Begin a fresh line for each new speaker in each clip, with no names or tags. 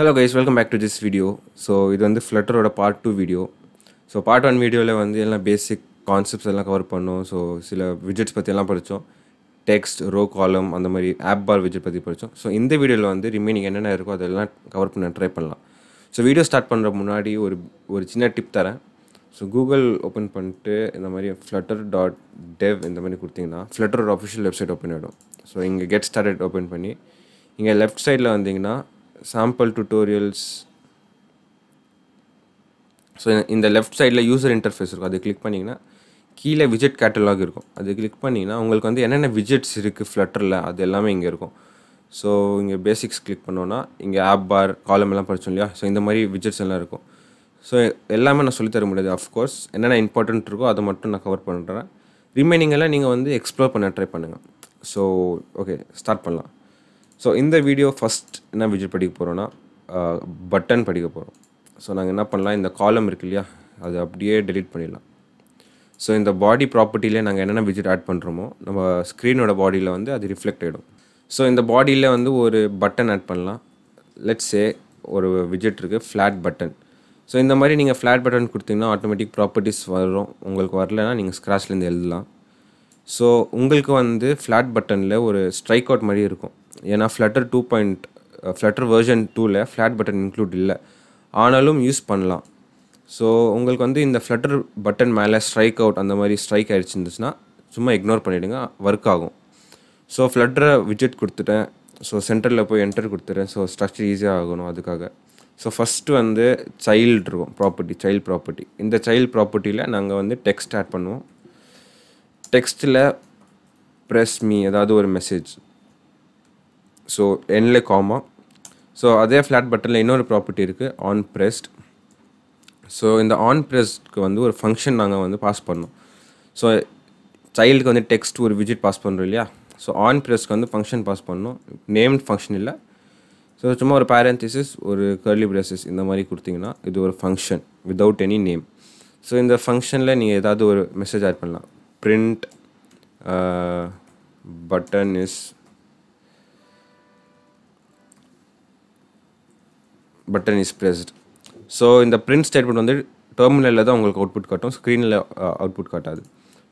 hello guys welcome back to this video so இது வந்து ஃப்ளட்டரோட part two video so part one வீடியோவில் வந்து எல்லாம் பேசிக் கான்செப்ட்ஸ் எல்லாம் கவர் பண்ணோம் ஸோ சில விஜெட்ஸ் பற்றியெல்லாம் படித்தோம் டெக்ஸ்ட் ரோ காலம் அந்த மாதிரி ஆப் பார் விஜெட் பற்றி படித்தோம் ஸோ இந்த வீடியோவில் வந்து ரிமைனிங் என்னென்ன இருக்கோ அதெல்லாம் கவர் பண்ண ட்ரை பண்ணலாம் ஸோ வீடியோ ஸ்டார்ட் பண்ணுற முன்னாடி ஒரு ஒரு சின்ன டிப் தரேன் ஸோ கூகுள் ஓப்பன் பண்ணிட்டு இந்த மாதிரி ஃப்ளட்டர் டாட் டெவ் இந்த மாதிரி கொடுத்தீங்கன்னா ஃப்ளட்டரோட அஃபிஷியல் வெப்சைட் ஓப்பன் ஆகிடும் ஸோ இங்கே கெட் ஸ்டார்டட் ஓப்பன் பண்ணி இங்கே லெஃப்ட் சைடில் வந்தீங்கன்னா சாம்பிள் டுட்டோரியல்ஸ் ஸோ இந்த லெஃப்ட் சைடில் யூசர் இன்டர்ஃபேஸ் இருக்கும் அது கிளிக் பண்ணிங்கன்னா கீழே விஜெட் கேட்டலாக் இருக்கும் அது கிளிக் பண்ணிங்கன்னா உங்களுக்கு வந்து என்னென்ன விஜெட்ஸ் இருக்குது ஃப்ளட்டரில் அது எல்லாமே இங்கே இருக்கும் ஸோ இங்கே பேசிக்ஸ் கிளிக் பண்ணோன்னா இங்கே ஆப் பார் காலம் எல்லாம் படித்தோம் இல்லையா ஸோ இந்த மாதிரி விஜெட்ஸ் எல்லாம் இருக்கும் ஸோ எல்லாமே நான் சொல்லித்தர முடியாது அஃப்கோர்ஸ் என்னென்ன இம்பார்ட்டண்ட் இருக்கோ அதை மட்டும் நான் கவர் பண்ணுறேன் ரிமைனிங்கெல்லாம் நீங்கள் வந்து எக்ஸ்ப்ளோர் பண்ண ட்ரை பண்ணுங்கள் ஸோ ஓகே ஸ்டார்ட் பண்ணலாம் ஸோ இந்த வீடியோ ஃபஸ்ட் என்ன விஜிட் படிக்க போகிறோன்னா பட்டன் படிக்க போகிறோம் ஸோ நாங்கள் என்ன பண்ணலாம் இந்த காலம் இருக்கு இல்லையா அது அப்படியே டெலீட் பண்ணிடலாம் ஸோ இந்த பாடி ப்ராப்பர்ட்டிலே நாங்கள் என்னென்ன விஜிட் ஆட் பண்ணுறோமோ நம்ம ஸ்க்ரீனோட பாடியில் வந்து அது ரிஃப்ளெக்ட் ஆகிடும் ஸோ இந்த பாடியில் வந்து ஒரு பட்டன் ஆட் பண்ணலாம் சே ஒரு விஜிட் இருக்குது ஃப்ளாட் பட்டன் ஸோ இந்த மாதிரி நீங்கள் ஃப்ளாட் பட்டன் கொடுத்தீங்கன்னா ஆட்டோமேட்டிக் ப்ராப்பர்ட்டிஸ் வரும் உங்களுக்கு வரலன்னா நீங்கள் ஸ்க்ராச்லேருந்து எழுதலாம் ஸோ உங்களுக்கு வந்து ஃப்ளாட் பட்டனில் ஒரு ஸ்ட்ரைக் அவுட் மாதிரி இருக்கும் ஏன்னா flutter two point flutter version டூவில் ஃப்ளாட் பட்டன் இன்க்ளூட் இல்லை ஆனாலும் யூஸ் பண்ணலாம் ஸோ உங்களுக்கு வந்து இந்த ஃப்ளட்டர் பட்டன் மேலே ஸ்ட்ரைக் அவுட் அந்த மாதிரி ஸ்ட்ரைக் ஆகிடுச்சிருந்துச்சுன்னா சும்மா இக்னோர் பண்ணிவிடுங்க ஒர்க் ஆகும் ஸோ ஃப்ளட்டரை விஜெட் கொடுத்துட்டேன் ஸோ சென்டரில் போய் என்டர் கொடுத்துட்டேன் ஸோ ஸ்ட்ரக்சர் ஈஸியாக ஆகணும் அதுக்காக ஸோ ஃபஸ்ட்டு வந்து சைல்டு இருக்கும் ப்ராப்பர்ட்டி சைல்டு ப்ராப்பர்ட்டி இந்த சைல்டு ப்ராப்பர்ட்டியில் நாங்கள் வந்து டெக்ஸ்ட் ஆட் பண்ணுவோம் டெக்ஸ்ட்டில் ப்ரெஸ் மீ ஏதாவது ஒரு மெசேஜ் ஸோ என்ல காமா ஸோ அதே ஃப்ளாட் பட்டனில் இன்னொரு ப்ராப்பர்ட்டி இருக்குது ஆன் ப்ரெஸ்ட் ஸோ இந்த ஆன் ப்ரெஸ்ட்க்கு வந்து ஒரு ஃபங்க்ஷன் நாங்கள் வந்து பாஸ் பண்ணோம் ஸோ சைல்டுக்கு வந்து டெக்ஸ்ட் ஒரு விஜிட் பாஸ் பண்ணுறோம் இல்லையா ஸோ ஆன் ப்ரெஸ்க்கு வந்து ஃபங்க்ஷன் பாஸ் பண்ணோம் நேம்ட் ஃபங்க்ஷன் இல்லை ஸோ சும்மா ஒரு பேரந்திசிஸ் ஒரு கர்லி பிரேசஸ் இந்த மாதிரி கொடுத்தீங்கன்னா இது ஒரு function without any name so இந்த ஃபங்க்ஷனில் நீங்கள் ஏதாவது ஒரு மெசேஜ் ஆட் பண்ணலாம் print button is button is pressed so இந்த பிரிண்ட் ஸ்டேட்மெண்ட் வந்து டெர்மினலில் தான் உங்களுக்கு அவுட்புட் காட்டும் ஸ்க்ரீனில் அவுட்புட் காட்டாது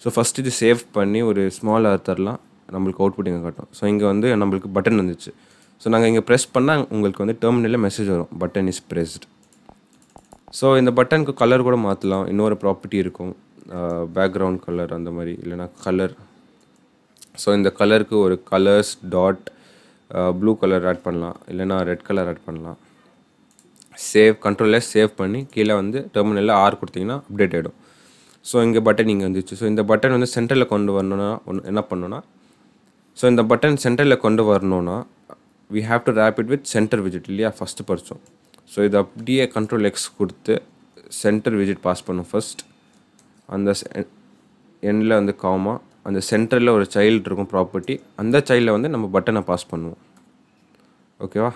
ஸோ ஃபஸ்ட்டு இது சேவ் பண்ணி ஒரு ஸ்மால் ஆர்த்தர்லாம் நம்மளுக்கு அவுட்புட் இங்கே காட்டும் ஸோ இங்கே வந்து நம்மளுக்கு பட்டன் வந்துச்சு ஸோ நாங்கள் இங்கே ப்ரெஸ் பண்ணால் உங்களுக்கு வந்து டெர்மினலில் மெசேஜ் வரும் பட்டன் இஸ் ப்ரெஸ்ட் ஸோ இந்த பட்டனுக்கு கலர் கூட மாற்றலாம் இன்னொரு ப்ராப்பர்ட்டி இருக்கும் பேக்ரவுண்ட் கலர் அந்த மாதிரி இல்லைனா கலர் ஸோ இந்த கலருக்கு ஒரு colours dot blue colour add பண்ணலாம் இல்லைனா ரெட் கலர் ஆட் பண்ணலாம் சேவ் கண்ட்ரோலில் சேவ் பண்ணி கீழே வந்து டெர்மினலில் ஆர் கொடுத்தீங்கன்னா அப்டேட் ஆகிடும் ஸோ இங்கே பட்டன் இங்கே வந்துச்சு ஸோ இந்த பட்டன் வந்து சென்டரில் கொண்டு வரணும்னா ஒன்று என்ன பண்ணணும்னா ஸோ இந்த பட்டன் சென்டரில் கொண்டு வரணும்னா we have to wrap it with centre விஜிட் இல்லையா ஃபஸ்ட்டு படித்தோம் ஸோ இது அப்படியே கண்ட்ரோல் எக்ஸ் கொடுத்து சென்டர் விஜிட் பாஸ் பண்ணும் ஃபஸ்ட் அந்த எண்டில் வந்து காமா அந்த சென்டரில் ஒரு சைல்டு இருக்கும் ப்ராப்பர்ட்டி அந்த சைல்டில் வந்து நம்ம பட்டனை பாஸ் பண்ணுவோம் ஓகேவா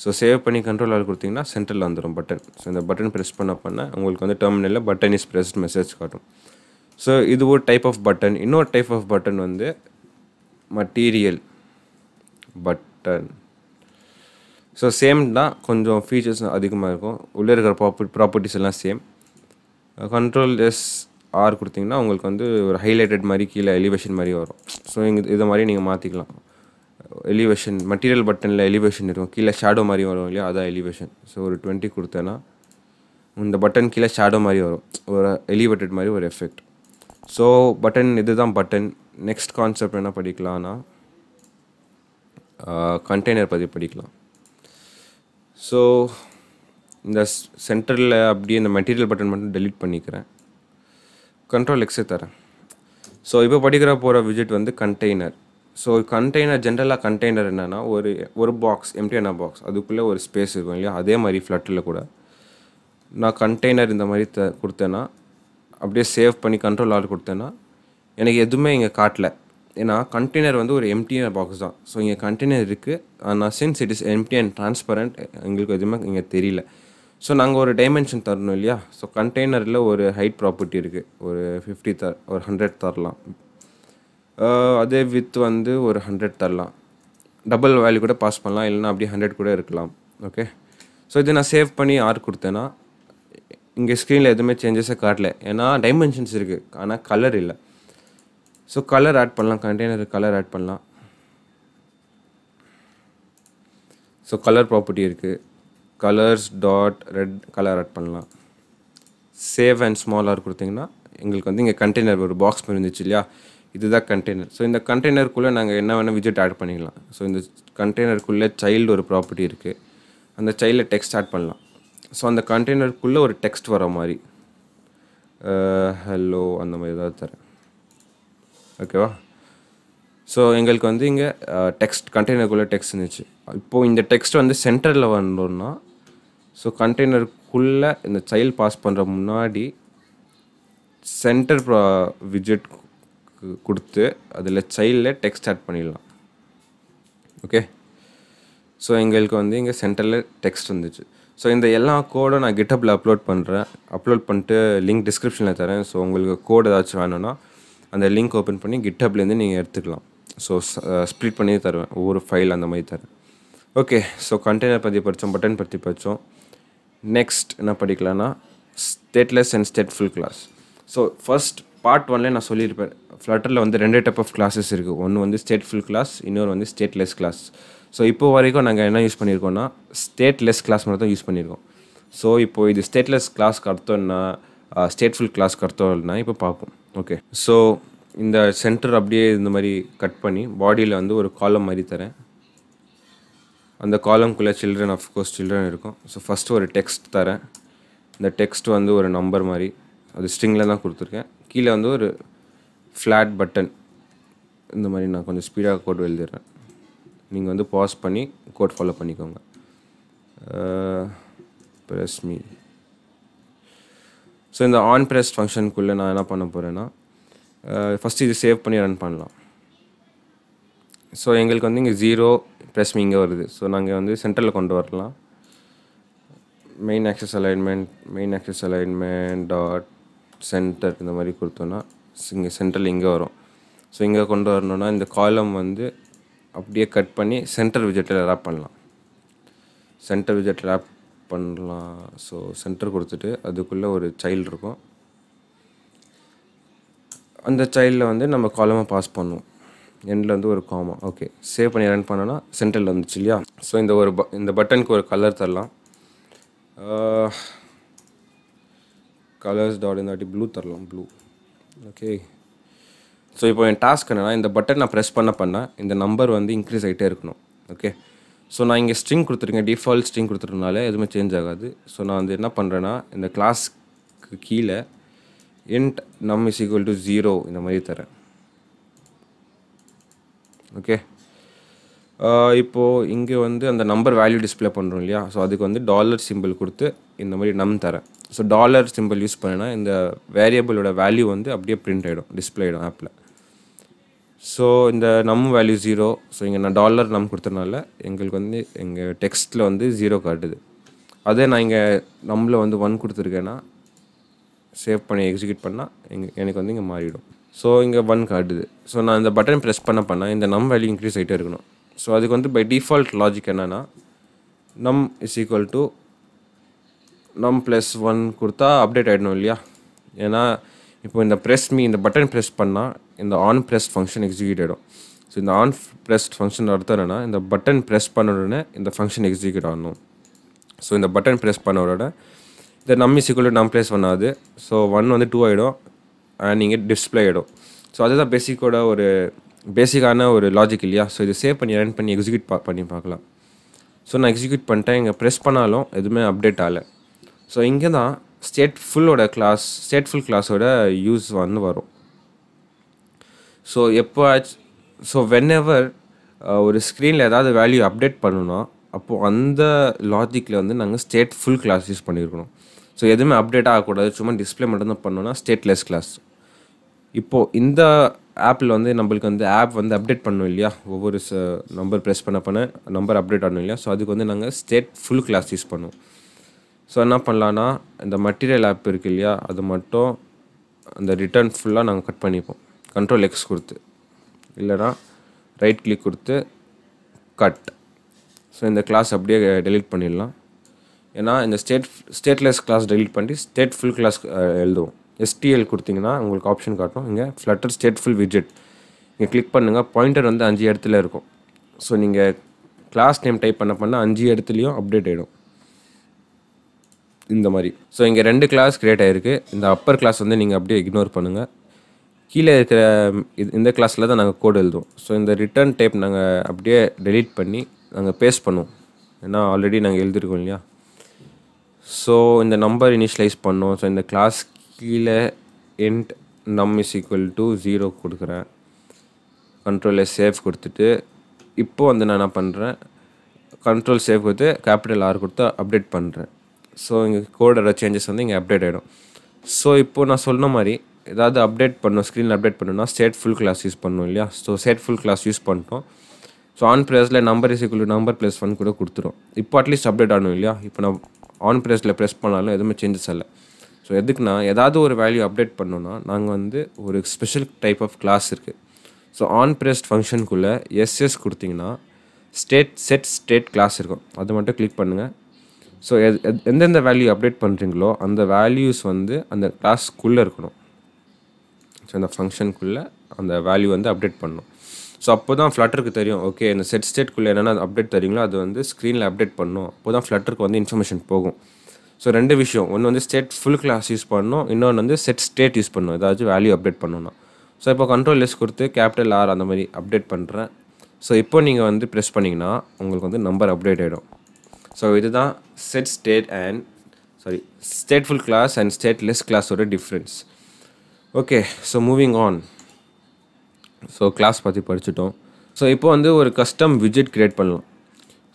ஸோ சேவ் பண்ணி கண்ட்ரோல் ஆள் கொடுத்திங்கன்னா சென்டரில் வந்துடும் பட்டன் ஸோ இந்த பட்டன் ப்ரெஸ் பண்ண பண்ண உங்களுக்கு வந்து டெர்மினலில் பட்டன் இஸ் ப்ரெஸ்ட் மெசேஜ் காட்டும் ஸோ இது ஒரு டைப் ஆஃப் பட்டன் இன்னொரு டைப் ஆஃப் பட்டன் வந்து மட்டீரியல் பட்டன் ஸோ சேம் தான் கொஞ்சம் ஃபீச்சர்ஸ் அதிகமாக இருக்கும் உள்ளே இருக்கிற ப்ராப்பர்ட் ப்ராப்பர்ட்டிஸ் எல்லாம் same control uh, S R கொடுத்திங்கன்னா உங்களுக்கு வந்து ஒரு ஹைலைட்டட் மாதிரி கீழே எலிவேஷன் மாதிரி வரும் ஸோ இங்கே இதை மாதிரி நீங்கள் மாற்றிக்கலாம் எலிவேஷன் மெட்டீரியல் பட்டனில் எலிவேஷன் இருக்கும் கீழே ஷேடோ மாதிரி வரும் இல்லையா அதான் எலிவேஷன் ஸோ ஒரு டுவெண்ட்டி கொடுத்தேன்னா இந்த பட்டன் கீழே ஷேடோ மாதிரி வரும் ஒரு எலிவேட்டட் மாதிரி ஒரு எஃபெக்ட் ஸோ பட்டன் இதுதான் பட்டன் நெக்ஸ்ட் கான்செப்ட் என்ன படிக்கலாம்னா கண்டெய்னர் பற்றி படிக்கலாம் ஸோ இந்த சென்டரில் அப்படியே இந்த மெட்டீரியல் பட்டன் மட்டும் டெலிட் பண்ணிக்கிறேன் கண்ட்ரோல் எக்ஸே தரேன் ஸோ இப்போ படிக்கிற போகிற விஜிட் வந்து கண்டெய்னர் ஸோ கண்டெய்னர் ஜென்ரலாக கண்டெய்னர் என்னென்னா ஒரு ஒரு பாக்ஸ் எம்டியான பாக்ஸ் அதுக்குள்ளே ஒரு ஸ்பேஸ் இருக்கும் இல்லையா அதே மாதிரி ஃப்ளட்டில் கூட நான் கண்டெய்னர் இந்த மாதிரி த கொடுத்தேன்னா அப்படியே சேவ் பண்ணி கண்ட்ரோல் ஆர்டர் கொடுத்தேன்னா எனக்கு எதுவுமே இங்கே காட்டல ஏன்னா கண்டெய்னர் வந்து ஒரு எம்டியான பாக்ஸ் தான் ஸோ இங்கே கண்டெய்னர் இருக்குது ஆனால் since it is empty and transparent எங்களுக்கு எதுவுமே இங்கே தெரியல ஸோ நாங்கள் ஒரு டைமென்ஷன் தரணும் இல்லையா ஸோ கண்டெய்னரில் ஒரு ஹைட் ப்ராப்பர்ட்டி இருக்குது ஒரு ஃபிஃப்டி தர் ஒரு ஹண்ட்ரட் தரலாம் அதே வித் வந்து ஒரு ஹண்ட்ரட் தரலாம் டபுள் வேல்யூ கூட பாஸ் பண்ணலாம் இல்லைனா அப்படியே ஹண்ட்ரட் கூட இருக்கலாம் ஓகே ஸோ இதை நான் சேவ் பண்ணி ஆர் கொடுத்தேன்னா இங்கே ஸ்க்ரீனில் எதுவுமே சேஞ்சஸே காட்டல ஏன்னா டைமென்ஷன்ஸ் இருக்குது ஆனால் கலர் இல்லை ஸோ கலர் ஆட் பண்ணலாம் கண்டெய்னர் கலர் ஆட் பண்ணலாம் ஸோ கலர் ப்ராப்பர்ட்டி இருக்குது colours dot red colour add பண்ணலாம் சேவ் அண்ட் ஸ்மால் ஆர் கொடுத்தீங்கன்னா எங்களுக்கு வந்து இங்கே கண்டெய்னர் ஒரு பாக்ஸ் இருந்துச்சு இல்லையா இதுதான் கண்டெய்னர் ஸோ இந்த கண்டெய்னருக்குள்ளே நாங்கள் என்ன வேணால் விஜெட் ஆட் பண்ணிக்கலாம் ஸோ இந்த கண்டெய்னருக்குள்ளே சைல்டு ஒரு ப்ராப்பர்ட்டி இருக்குது அந்த சைல்டில் டெக்ஸ்ட் ஆட் பண்ணலாம் ஸோ அந்த கண்டெய்னருக்குள்ளே ஒரு டெக்ஸ்ட் வர மாதிரி ஹலோ அந்த மாதிரி ஏதாவது தரேன் ஓகேவா ஸோ எங்களுக்கு வந்து இங்கே டெக்ஸ்ட் கண்டெய்னருக்குள்ளே டெக்ஸ்ட் இருந்துச்சு இப்போது இந்த டெக்ஸ்ட் வந்து சென்டரில் வந்தோம்னா ஸோ கண்டெய்னருக்குள்ளே இந்த சைல்டு பாஸ் பண்ணுற முன்னாடி சென்டர் ப்ரா விஜெட் நமக்கு கொடுத்து அதில் சைல்டில் டெக்ஸ்ட் ஆட் பண்ணிடலாம் ஓகே ஸோ எங்களுக்கு வந்து இங்கே சென்டரில் டெக்ஸ்ட் வந்துச்சு ஸோ இந்த எல்லா கோடும் நான் கிட்டப்பில் அப்லோட் பண்ணுறேன் அப்லோட் பண்ணிட்டு லிங்க் டிஸ்கிரிப்ஷனில் தரேன் ஸோ உங்களுக்கு கோடு ஏதாச்சும் வேணும்னா அந்த லிங்க் ஓப்பன் பண்ணி கிட்டப்லேருந்து நீங்கள் எடுத்துக்கலாம் ஸோ ஸ்ப்ளிட் பண்ணி தருவேன் ஒவ்வொரு ஃபைல் அந்த மாதிரி தரேன் ஓகே ஸோ கண்டெய்னர் பற்றி படித்தோம் பட்டன் பற்றி படித்தோம் நெக்ஸ்ட் என்ன படிக்கலாம்னா stateless and state full class so first part ஒன்லேயே நான் சொல்லியிருப்பேன் ஃப்ளட்டரில் வந்து ரெண்டே டைப் ஆஃப் கிளாஸஸ் இருக்குது ஒன்று வந்து ஸ்டேட் ஃபுல் கிளாஸ் இன்னொரு வந்து ஸ்டேட்லெஸ் கிளாஸ் ஸோ இப்போ வரைக்கும் நாங்கள் என்ன யூஸ் பண்ணியிருக்கோம்னா ஸ்டேட்லெஸ் கிளாஸ் மட்டும் தான் யூஸ் பண்ணியிருக்கோம் ஸோ இப்போது இது ஸ்டேட்லெஸ் கிளாஸ்க்கு ஸ்டேட் ஸ்டேட்ஃபுல் கிளாஸ் அர்த்தம்னா இப்போ பார்ப்போம் ஓகே ஸோ இந்த சென்டர் அப்படியே இந்த மாதிரி கட் பண்ணி பாடியில் வந்து ஒரு காலம் மாதிரி தரேன் அந்த காலம்குள்ளே சில்ட்ரன் அஃப்கோர்ஸ் சில்ட்ரன் இருக்கும் ஸோ ஃபஸ்ட்டு ஒரு டெக்ஸ்ட் தரேன் இந்த டெக்ஸ்ட் வந்து ஒரு நம்பர் மாதிரி அது ஸ்ட்ரிங்கில் தான் கொடுத்துருக்கேன் கீழே வந்து ஒரு ஃப்ளாட் பட்டன் இந்த மாதிரி நான் கொஞ்சம் ஸ்பீடாக கோட் எழுதிடுறேன் நீங்கள் வந்து பாஸ் பண்ணி கோட் ஃபாலோ பண்ணிக்கோங்க ப்ரெஸ் மீ ஸோ இந்த ஆன் ப்ரெஸ் ஃபங்க்ஷனுக்குள்ளே நான் என்ன பண்ண போகிறேன்னா ஃபஸ்ட்டு இது சேவ் பண்ணி ரன் பண்ணலாம் ஸோ எங்களுக்கு வந்து இங்கே ஜீரோ ப்ரெஸ் மீ இங்கே வருது ஸோ நாங்கள் வந்து சென்டரில் கொண்டு வரலாம் main axis alignment main axis alignment dot centre இந்த மாதிரி கொடுத்தோன்னா இங்கே சென்ட்ரல் இங்கே வரும் ஸோ இங்கே கொண்டு வரணுன்னா இந்த காலம் வந்து அப்படியே கட் பண்ணி சென்டர் விஜெட்டில் ரேப் பண்ணலாம் சென்டர் விஜெட் ரேப் பண்ணலாம் ஸோ சென்டர் கொடுத்துட்டு அதுக்குள்ளே ஒரு சைல்டு இருக்கும் அந்த சைல்டில் வந்து நம்ம காலமாக பாஸ் பண்ணுவோம் எண்டில் வந்து ஒரு காமா ஓகே சேவ் பண்ணி ரன் பண்ணோன்னா சென்டரில் வந்துச்சு இல்லையா ஸோ இந்த ஒரு ப இந்த பட்டனுக்கு ஒரு கலர் தரலாம் கலர்ஸ் டாட் இந்தாட்டி ப்ளூ தரலாம் ப்ளூ ஓகே ஸோ இப்போ என் டாஸ்க் என்னென்னா இந்த பட்டன் நான் ப்ரெஸ் பண்ண பண்ண இந்த நம்பர் வந்து இன்க்ரீஸ் ஆகிட்டே இருக்கணும் ஓகே ஸோ நான் இங்கே ஸ்ட்ரிங் கொடுத்துருக்கேன் டிஃபால்ட் ஸ்ட்ரிங் கொடுத்துருக்கனால எதுவுமே சேஞ்ச் ஆகாது ஸோ நான் வந்து என்ன பண்ணுறேன்னா இந்த கிளாஸ்க்கு கீழே இன்ட் நம் இஸ் ஈக்குவல் டு ஜீரோ இந்த மாதிரி தரேன் ஓகே இப்போது இங்கே வந்து அந்த நம்பர் வேல்யூ டிஸ்பிளே பண்ணுறோம் இல்லையா ஸோ அதுக்கு வந்து டாலர் சிம்பிள் கொடுத்து இந்த மாதிரி நம் தரேன் ஸோ டாலர் சிம்பிள் யூஸ் பண்ணேன்னா இந்த வேரியபிளோட வேல்யூ வந்து அப்படியே பிரிண்ட் ஆகிடும் டிஸ்பிளே ஆகிடும் ஆப்பில் ஸோ இந்த நம் வேல்யூ ஜீரோ ஸோ இங்கே நான் டாலர் நம் கொடுத்தனால எங்களுக்கு வந்து எங்கள் டெக்ஸ்ட்டில் வந்து ஜீரோ காட்டுது அதே நான் இங்கே நம்மில் வந்து ஒன் கொடுத்துருக்கேன்னா சேவ் பண்ணி எக்ஸிக்யூட் பண்ணால் எங்கள் எனக்கு வந்து இங்கே மாறிவிடும் ஸோ இங்கே ஒன் காட்டுது ஸோ நான் இந்த பட்டன் ப்ரெஸ் பண்ண பண்ணால் இந்த நம் வேல்யூ இன்க்ரீஸ் ஆகிட்டே இருக்கணும் ஸோ அதுக்கு வந்து பை டிஃபால்ட் லாஜிக் என்னென்னா num is equal to num plus one கொடுத்தா அப்டேட் ஆகிடணும் இல்லையா ஏன்னா இப்போ இந்த ப்ரெஸ் மீ இந்த பட்டன் ப்ரெஸ் பண்ணால் இந்த ஆன் ப்ரெஸ் ஃபங்க்ஷன் எக்ஸிக்யூட் ஆகிடும் ஸோ இந்த ஆன் ப்ரெஸ்ட் ஃபங்க்ஷன் அர்த்தம் என்னென்னா இந்த பட்டன் ப்ரெஸ் பண்ண உடனே இந்த ஃபங்க்ஷன் எக்ஸிக்யூட் ஆகணும் ஸோ இந்த பட்டன் ப்ரெஸ் பண்ண உடனே இந்த நம்ம சிக்குள்ள நம் ப்ளேஸ் பண்ணாது ஸோ ஒன் வந்து டூ ஆகிடும் அண்ட் நீங்கள் டிஸ்பிளே ஆகிடும் ஸோ அதுதான் பேசிக்கோட ஒரு பேசிக்கான ஒரு லாஜிக் இல்லையா ஸோ இதை சேவ் பண்ணி ரன் பண்ணி எக்ஸிக்யூட் பண்ணி பார்க்கலாம் ஸோ நான் எக்ஸிக்யூட் பண்ணிட்டேன் இங்கே ப்ரெஸ் பண்ணாலும் எதுவுமே அப்டேட் ஆகலை ஸோ இங்கே தான் ஸ்டேட் ஃபுல்லோட கிளாஸ் ஸ்டேட் ஃபுல் கிளாஸோட யூஸ் வந்து வரும் ஸோ எப்போ ஸோ வென் எவர் ஒரு ஸ்க்ரீனில் ஏதாவது வேல்யூ அப்டேட் பண்ணணும் அப்போது அந்த லாஜிக்கில் வந்து நாங்கள் ஸ்டேட் ஃபுல் கிளாஸ் யூஸ் பண்ணியிருக்கணும் ஸோ எதுவுமே அப்டேட் ஆகக்கூடாது சும்மா டிஸ்பிளே மட்டும்தான் பண்ணோன்னா ஸ்டேட்லெஸ் கிளாஸ் இப்போது இந்த ஆப்பில் வந்து நம்மளுக்கு வந்து ஆப் வந்து அப்டேட் பண்ணணும் இல்லையா ஒவ்வொரு நம்பர் ப்ரெஸ் பண்ண பண்ண நம்பர் அப்டேட் ஆகணும் இல்லையா ஸோ அதுக்கு வந்து நாங்கள் ஸ்டேட் ஃபுல் கிளாஸ் யூஸ் பண்ணுவோம் ஸோ என்ன பண்ணலான்னா இந்த மெட்டீரியல் ஆப் இருக்கு இல்லையா அது மட்டும் அந்த ரிட்டர்ன் ஃபுல்லாக நாங்கள் கட் பண்ணிப்போம் கண்ட்ரோல் எக்ஸ் கொடுத்து இல்லைனா ரைட் கிளிக் கொடுத்து கட் ஸோ இந்த கிளாஸ் அப்படியே டெலிட் பண்ணிடலாம் ஏன்னா இந்த ஸ்டேட் ஸ்டேட்லெஸ் கிளாஸ் டெலிட் பண்ணி ஸ்டேட் ஃபுல் கிளாஸ் எழுதுவோம் எஸ்டிஎல் கொடுத்தீங்கன்னா உங்களுக்கு ஆப்ஷன் காட்டும் இங்கே ஃப்ளட்டர் ஸ்டேட் ஃபுல் விஜெட் இங்கே கிளிக் பண்ணுங்கள் பாயிண்டர் வந்து அஞ்சு இடத்துல இருக்கும் ஸோ நீங்கள் கிளாஸ் நேம் டைப் பண்ண பண்ண அஞ்சு இடத்துலையும் அப்டேட் ஆகிடும் இந்த மாதிரி ஸோ இங்கே ரெண்டு கிளாஸ் க்ரியேட் ஆகிருக்கு இந்த அப்பர் கிளாஸ் வந்து நீங்கள் அப்படியே இக்னோர் பண்ணுங்கள் கீழே இருக்கிற இது இந்த கிளாஸில் தான் நாங்கள் கோடு எழுதுவோம் ஸோ இந்த ரிட்டர்ன் டைப் நாங்கள் அப்படியே டெலீட் பண்ணி நாங்கள் பேஸ்ட் பண்ணுவோம் ஏன்னா ஆல்ரெடி நாங்கள் எழுதிருக்கோம் இல்லையா ஸோ இந்த நம்பர் இனிஷியலைஸ் பண்ணோம் ஸோ இந்த கிளாஸ் கீழே int num is equal to zero கொடுக்குறேன் கண்ட்ரோலில் சேஃப் கொடுத்துட்டு இப்போது வந்து நான் என்ன பண்ணுறேன் கண்ட்ரோல் சேஃப் கொடுத்து கேபிட்டல் ஆர் கொடுத்து அப்டேட் பண்ணுறேன் ஸோ இங்கே கோட் ஏதாவது சேஞ்சஸ் வந்து இங்கே அப்டேட் ஆகிடும் ஸோ இப்போது நான் சொன்ன மாதிரி ஏதாவது அப்டேட் பண்ணோம் ஸ்க்ரீனில் அப்டேட் பண்ணணும்னா ஸ்டேட் ஃபுல் கிளாஸ் யூஸ் பண்ணணும் இல்லையா so state full class use பண்ணிட்டோம் ஸோ ஆன் ப்ரெஸில் நம்பர் இஸ் இக்குள்ள நம்பர் ப்ளஸ் ஒன் கூட கொடுத்துரும் இப்போ அட்லீஸ்ட் அப்டேட் ஆகணும் இல்லையா இப்போ நான் ஆன் ப்ரெஸில் ப்ரெஸ் பண்ணாலும் எதுவுமே சேஞ்சஸ் இல்லை ஸோ எதுக்குன்னா ஏதாவது ஒரு வேல்யூ அப்டேட் பண்ணோன்னா நாங்கள் வந்து ஒரு ஸ்பெஷல் டைப் ஆஃப் கிளாஸ் இருக்குது ஸோ ஆன் ப்ரெஸ்ட் ஃபங்க்ஷனுக்குள்ளே எஸ்எஸ் கொடுத்திங்கன்னா ஸ்டேட் செட் ஸ்டேட் கிளாஸ் இருக்கும் அது மட்டும் கிளிக் பண்ணுங்கள் ஸோ எந்தெந்த வேல்யூ அப்டேட் பண்ணுறீங்களோ அந்த வேல்யூஸ் வந்து அந்த கிளாஸ்க்குள்ளே இருக்கணும் ஸோ அந்த ஃபங்க்ஷனுக்குள்ளே அந்த வேல்யூ வந்து அப்டேட் பண்ணணும் ஸோ அப்போ தான் ஃப்ளட்டருக்கு தெரியும் ஓகே இந்த செட் ஸ்டேட்குள்ளே என்னென்ன அப்டேட் தரீங்களோ அது வந்து ஸ்க்ரீனில் அப்டேட் பண்ணணும் அப்போ தான் ஃப்ளட்டருக்கு வந்து இன்ஃபர்மேஷன் போகும் ஸோ ரெண்டு விஷயம் ஒன்று வந்து ஸ்டேட் ஃபுல் கிளாஸ் யூஸ் பண்ணணும் இன்னொன்று வந்து செட் ஸ்டேட் யூஸ் பண்ணணும் ஏதாச்சும் வேல்யூ அப்டேட் பண்ணணும்னா ஸோ இப்போ கண்ட்ரோல் லெஸ் கொடுத்து கேபிட்டல் ஆர் அந்த மாதிரி அப்டேட் பண்ணுறேன் ஸோ இப்போ நீங்கள் வந்து ப்ரெஸ் பண்ணிங்கன்னா உங்களுக்கு வந்து நம்பர் அப்டேட் ஆகிடும் ஸோ இதுதான் set state and sorry stateful class and stateless class difference okay so moving on so class பற்றி படிச்சுட்டோம் ஸோ இப்போ வந்து ஒரு கஸ்டம் விஜிட் க்ரியேட் பண்ணலாம்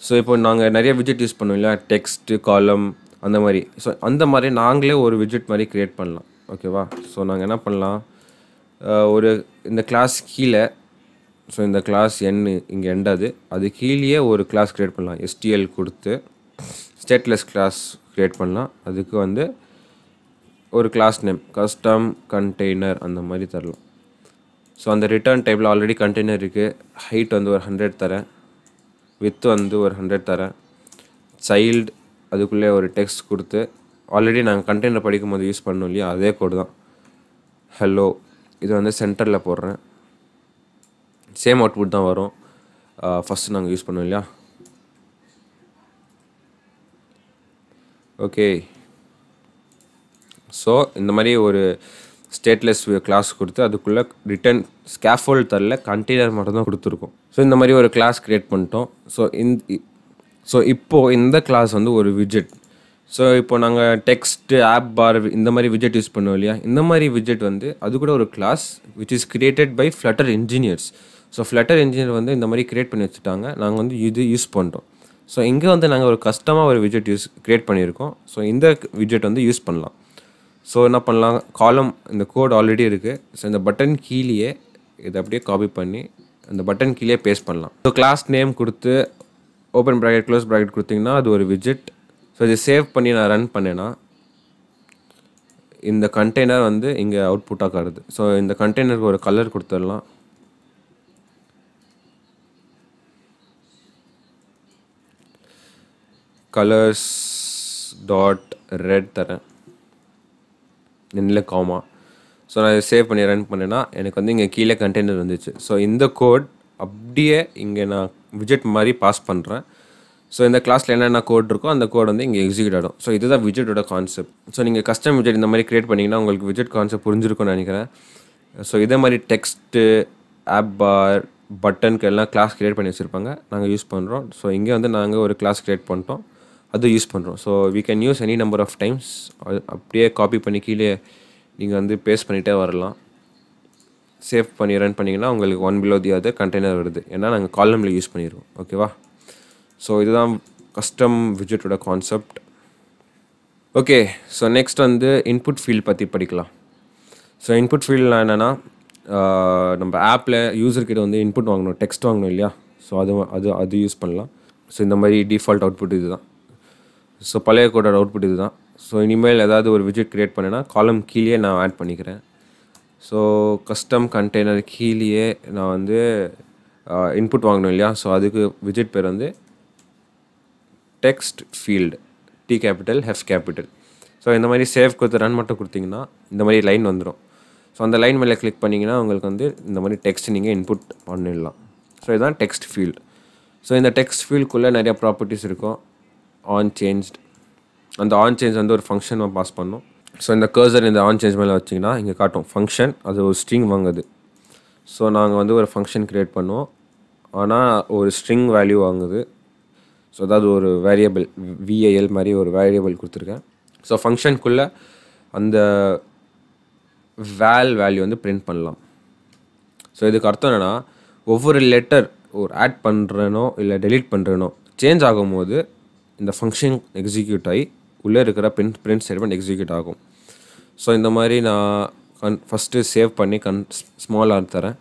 ஸோ இப்போ நாங்கள் நிறைய விஜிட் யூஸ் பண்ணுவோம் இல்லையா டெக்ஸ்ட்டு காலம் அந்த மாதிரி ஸோ அந்த மாதிரி நாங்களே ஒரு விஜிட் மாதிரி க்ரியேட் பண்ணலாம் ஓகேவா ஸோ நாங்கள் என்ன பண்ணலாம் ஒரு இந்த கிளாஸ் கீழே ஸோ இந்த கிளாஸ் எண் இங்கே எண்டாது அது கீழேயே ஒரு கிளாஸ் க்ரியேட் பண்ணலாம் எஸ்டிஎல் கொடுத்து ஸ்டேட்லெஸ் கிளாஸ் க்ரியேட் பண்ணலாம் அதுக்கு வந்து ஒரு கிளாஸ் நேம் கஸ்டம் கண்டெய்னர் அந்த மாதிரி தரலாம் ஸோ அந்த ரிட்டர்ன் டைப்பில் ஆல்ரெடி கண்டெய்னர் இருக்குது ஹைட் வந்து ஒரு ஹண்ட்ரட் தரேன் வித்து வந்து ஒரு ஹண்ட்ரட் தரேன் சைல்டு அதுக்குள்ளே ஒரு டெக்ஸ்ட் கொடுத்து ஆல்ரெடி நாங்கள் கண்டெய்னர் படிக்கும் போது யூஸ் பண்ணோம் இல்லையா அதே கோடு தான் ஹலோ இது வந்து சென்டரில் போடுறேன் சேம் அவுட்புட் தான் வரும் ஃபஸ்ட்டு நாங்கள் யூஸ் பண்ணோம் இல்லையா ஓகே ஸோ இந்த மாதிரி ஒரு ஸ்டேட்லெஸ் கிளாஸ் கொடுத்து அதுக்குள்ளே ரிட்டன் ஸ்கேஃபோல்ட் தரல கண்டெய்னர் மட்டும்தான் கொடுத்துருக்கோம் ஸோ இந்த மாதிரி ஒரு கிளாஸ் க்ரியேட் பண்ணிட்டோம் ஸோ இந்த ஸோ இப்போது இந்த கிளாஸ் வந்து ஒரு விஜெட் ஸோ இப்போ நாங்கள் டெக்ஸ்ட்டு ஆப் பார் இந்த மாதிரி விஜெட் யூஸ் பண்ணுவோம் இல்லையா இந்த மாதிரி விஜெட் வந்து அது கூட ஒரு class which is created by Flutter engineers so Flutter engineer வந்து இந்த மாதிரி கிரியேட் பண்ணி வச்சுட்டாங்க நாங்கள் வந்து இது யூஸ் பண்ணுறோம் ஸோ இங்கே வந்து நாங்கள் ஒரு கஸ்டமாக ஒரு விஜெட் யூஸ் க்ரியேட் பண்ணியிருக்கோம் ஸோ இந்த விஜெட் வந்து யூஸ் பண்ணலாம் ஸோ என்ன பண்ணலாம் காலம் இந்த கோட் ஆல்ரெடி இருக்குது ஸோ இந்த பட்டன் கீழே இதை அப்படியே காப்பி பண்ணி அந்த பட்டன் கீழே பேஸ்ட் பண்ணலாம் ஸோ கிளாஸ் நேம் கொடுத்து ஓப்பன் ப்ராக்கெட் க்ளோஸ் ப்ராக்கெட் கொடுத்திங்கன்னா அது ஒரு விஜெட் ஸோ இதை சேவ் பண்ணி நான் ரன் பண்ணேன்னா இந்த கண்டெய்னர் வந்து இங்கே அவுட்புட்டாக காருது ஸோ இந்த கண்டெய்னருக்கு ஒரு கலர் கொடுத்துடலாம் கலர்ஸ் டாட் ரெட் தரேன் இல்லை காமா ஸோ நான் இதை சேவ் பண்ணி ரன் பண்ணேன்னா எனக்கு வந்து இங்கே கீழே கண்டெய்னர் வந்துச்சு ஸோ இந்த கோட் அப்படியே இங்கே நான் விஜெட் மாதிரி பாஸ் பண்ணுறேன் ஸோ இந்த கிளாஸில் என்னென்ன கோட் இருக்கோ அந்த கோட் வந்து இங்கே எக்ஸிக்யூட் ஆகிடும் ஸோ இதுதான் விஜெட்டோட கான்செப்ட் ஸோ நீங்கள் கஸ்டம் விஜெட் இந்த மாதிரி க்ரியேட் பண்ணிங்கன்னா உங்களுக்கு விஜெட் கான்செப்ட் புரிஞ்சிருக்கும்னு நினைக்கிறேன் ஸோ இதே மாதிரி டெக்ஸ்ட்டு ஆப் பார் பட்டனுக்கு எல்லாம் கிளாஸ் க்ரியேட் பண்ணி வச்சுருப்பாங்க நாங்கள் யூஸ் பண்ணுறோம் ஸோ இங்கே வந்து நாங்கள் ஒரு கிளாஸ் க்ரியேட் பண்ணிட்டோம் அது யூஸ் பண்ணுறோம் so we can use any number of times அப்படியே காப்பி பண்ணி கீழே நீங்கள் வந்து பேஸ்ட் பண்ணிகிட்டே வரலாம் சேவ் பண்ணி ரன் பண்ணிங்கன்னா உங்களுக்கு one below the other container வருது ஏன்னா நாங்கள் காலமில் யூஸ் பண்ணிடுவோம் ஓகேவா ஸோ இதுதான் கஸ்டம் விஜெட்டோட கான்செப்ட் ஓகே ஸோ நெக்ஸ்ட் வந்து இன்புட் ஃபீல்ட் பற்றி படிக்கலாம் ஸோ இன்புட் ஃபீல்டில் என்னென்னா நம்ம ஆப்பில் யூஸர்கிட்ட வந்து இன்புட் வாங்கணும் டெக்ஸ்ட் வாங்கணும் இல்லையா ஸோ அது அது அது யூஸ் பண்ணலாம் ஸோ இந்த மாதிரி டிஃபால்ட் அவுட்புட் தான் ஸோ பழைய கோடோட அவுட்புட் இது தான் ஸோ இனிமேல் ஏதாவது ஒரு விஜிட் க்ரியேட் பண்ணேன்னா காலம் கீழே நான் ஆட் பண்ணிக்கிறேன் ஸோ கஸ்டம் கண்டெய்னர் கீழேயே நான் வந்து இன்புட் வாங்கணும் இல்லையா ஸோ அதுக்கு விஜிட் பேர் வந்து text field T capital F capital so இந்த மாதிரி சேவ் கொடுத்து ரன் மட்டும் கொடுத்தீங்கன்னா இந்த மாதிரி லைன் வந்துடும் ஸோ அந்த லைன் மேலே கிளிக் பண்ணிங்கன்னா உங்களுக்கு வந்து இந்த மாதிரி டெக்ஸ்ட் நீங்கள் இன்புட் பண்ணிடலாம் ஸோ இதுதான் டெக்ஸ்ட் ஃபீல்டு ஸோ இந்த டெக்ஸ்ட் ஃபீல்டுக்குள்ளே நிறையா ப்ராப்பர்ட்டிஸ் இருக்கும் ஆன் சேஞ்ச்ட் அந்த ஆன் சேஞ்ச் வந்து ஒரு ஃபங்க்ஷன் பாஸ் பண்ணோம் ஸோ இந்த கர்சர் இந்த ஆன் சேஞ்ச் மேலே வச்சிங்கன்னா இங்கே காட்டும் ஃபங்க்ஷன் அது ஒரு ஸ்ட்ரிங் வாங்குது ஸோ நாங்கள் வந்து ஒரு ஃபங்க்ஷன் க்ரியேட் பண்ணுவோம் ஆனால் ஒரு ஸ்ட்ரிங் வேல்யூ வாங்குது ஸோ அதாவது ஒரு வேரியபிள் விஐஎல் மாதிரி ஒரு வேரியபிள் கொடுத்துருக்கேன் ஸோ ஃபங்க்ஷனுக்குள்ளே அந்த வேல் வேல்யூ வந்து பிரிண்ட் பண்ணலாம் ஸோ இதுக்கு அர்த்தம் என்னென்னா ஒவ்வொரு லெட்டர் ஒரு ஆட் பண்ணுறேனோ இல்லை டெலீட் பண்ணுறேனோ சேஞ்ச் ஆகும்போது இந்த ஃபங்க்ஷன் எக்ஸிக்யூட் ஆகி உள்ளே இருக்கிற பிரிண்ட் பிரிண்ட் ஸ்டேட்மெண்ட் எக்ஸிக்யூட் ஆகும் ஸோ இந்த மாதிரி நான் கன் ஃபஸ்ட்டு சேவ் பண்ணி கன் ஸ்மால் ஆர் தரேன்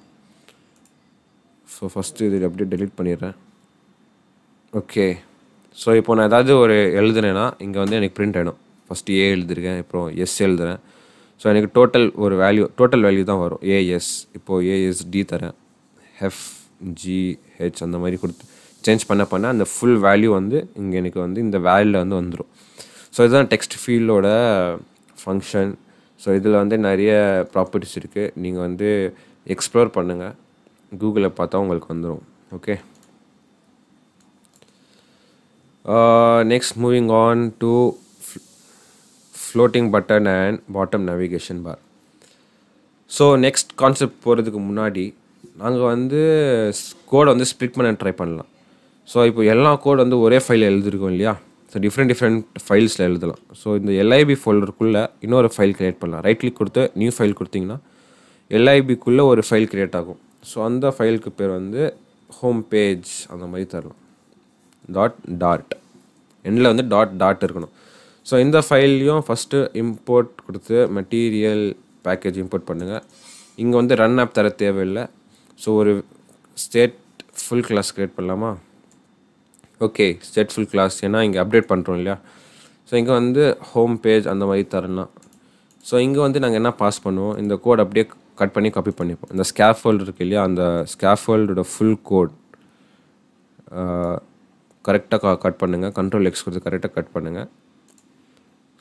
ஸோ ஃபஸ்ட்டு இது அப்படியே டெலிட் பண்ணிடுறேன் ஓகே ஸோ இப்போ நான் ஏதாவது ஒரு எழுதுனேன்னா இங்கே வந்து எனக்கு பிரிண்ட் ஆகிடும் ஃபஸ்ட்டு ஏ எழுதிருக்கேன் இப்போ எஸ் எழுதுறேன் ஸோ எனக்கு டோட்டல் ஒரு வேல்யூ டோட்டல் வேல்யூ தான் வரும் ஏஎஸ் இப்போது ஏஎஸ் டி தரேன் ஹெஃப் ஜிஹெச் அந்த மாதிரி கொடுத்து சேஞ்ச் பண்ண பண்ண அந்த ஃபுல் வேல்யூ வந்து இங்கே எனக்கு வந்து இந்த வேல்யூவில் வந்து வந்துடும் ஸோ இதுதான் டெக்ஸ்ட் ஃபீல்டோட ஃபங்க்ஷன் ஸோ இதில் வந்து நிறைய ப்ராப்பர்ட்டிஸ் இருக்குது நீங்கள் வந்து எக்ஸ்ப்ளோர் பண்ணுங்கள் கூகுளில் பார்த்தா உங்களுக்கு வந்துடும் okay next moving on to floating button and bottom navigation bar so next concept போகிறதுக்கு முன்னாடி நாங்கள் வந்து கோடை வந்து ஸ்ப்ளிட் பண்ண ட்ரை பண்ணலாம் ஸோ இப்போ எல்லா கோட் வந்து ஒரே ஃபைலில் எழுதிருக்கோம் இல்லையா ஸோ டிஃப்ரெண்ட் டிஃப்ரெண்ட் ஃபைல்ஸில் எழுதலாம் ஸோ இந்த எல்ஐபி ஃபோல்டருக்குள்ளே இன்னொரு ஃபைல் க்ரியேட் பண்ணலாம் ரைட் கிளிக் கொடுத்து நியூ ஃபைல் கொடுத்திங்கன்னா எல்ஐபிக்குள்ளே ஒரு ஃபைல் க்ரியேட் ஆகும் ஸோ அந்த ஃபைலுக்கு பேர் வந்து ஹோம் பேஜ் அந்த மாதிரி தரலாம் டாட் டாட் எண்டில் வந்து டாட் டாட் இருக்கணும் ஸோ இந்த ஃபைல்லையும் ஃபஸ்ட்டு இம்போர்ட் கொடுத்து மெட்டீரியல் பேக்கேஜ் இம்போர்ட் பண்ணுங்கள் இங்கே வந்து ரன் ஆப் தர தேவையில்லை ஸோ ஒரு ஸ்டேட் ஃபுல் கிளாஸ் க்ரியேட் பண்ணலாமா ஓகே ஸ்டெட் ஃபுல் கிளாஸ் ஏன்னா இங்கே அப்டேட் பண்ணுறோம் இல்லையா ஸோ இங்கே வந்து ஹோம் பேஜ் அந்த மாதிரி தரலாம் ஸோ இங்கே வந்து நாங்கள் என்ன பாஸ் பண்ணுவோம் இந்த கோட் அப்படியே கட் பண்ணி காப்பி பண்ணிப்போம் இந்த ஸ்கேஃபோல்டு இருக்குது இல்லையா அந்த ஸ்கேஃபோல்டோட ஃபுல் கோட் கரெக்டாக கட் பண்ணுங்கள் கண்ட்ரோல் எக்ஸ் கொடுத்து கரெக்டாக கட் பண்ணுங்கள்